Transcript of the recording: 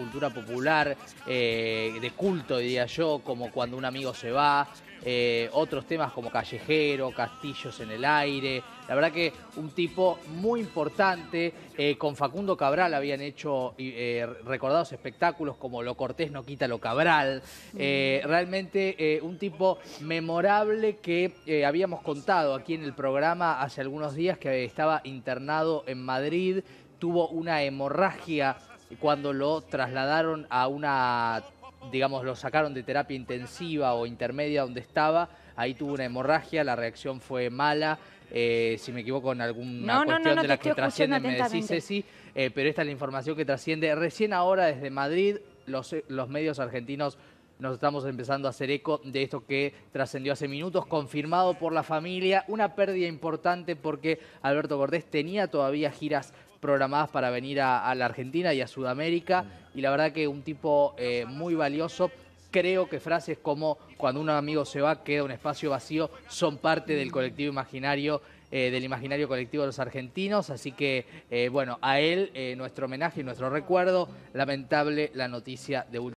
cultura popular, eh, de culto, diría yo, como cuando un amigo se va, eh, otros temas como Callejero, Castillos en el Aire. La verdad que un tipo muy importante. Eh, con Facundo Cabral habían hecho recordados espectáculos como Lo Cortés no quita lo Cabral. Mm. realmente un tipo memorable que habíamos contado aquí en el programa hace algunos días que estaba internado en Madrid, tuvo una hemorragia cuando lo trasladaron a una, digamos, lo sacaron de terapia intensiva o intermedia donde estaba, ahí tuvo una hemorragia, la reacción fue mala, eh, si me equivoco en alguna cuestión de la que trasciende, me decís Ceci, eh, pero esta es la información que trasciende recién ahora desde Madrid, los eh, medios argentinos nos estamos empezando a hacer eco de esto que trascendió hace minutos, confirmado por la familia, una pérdida importante porque Alberto Cortés tenía todavía giras programadas para venir a, la Argentina y a Sudamérica mm. y la verdad que un tipo eh, muy valioso. Creo que frases como cuando un amigo se va queda un espacio vacío son parte del mm. colectivo imaginario eh, del imaginario colectivo de los argentinos. Así que, eh, bueno, a él nuestro homenaje y nuestro recuerdo. Lamentable la noticia de última.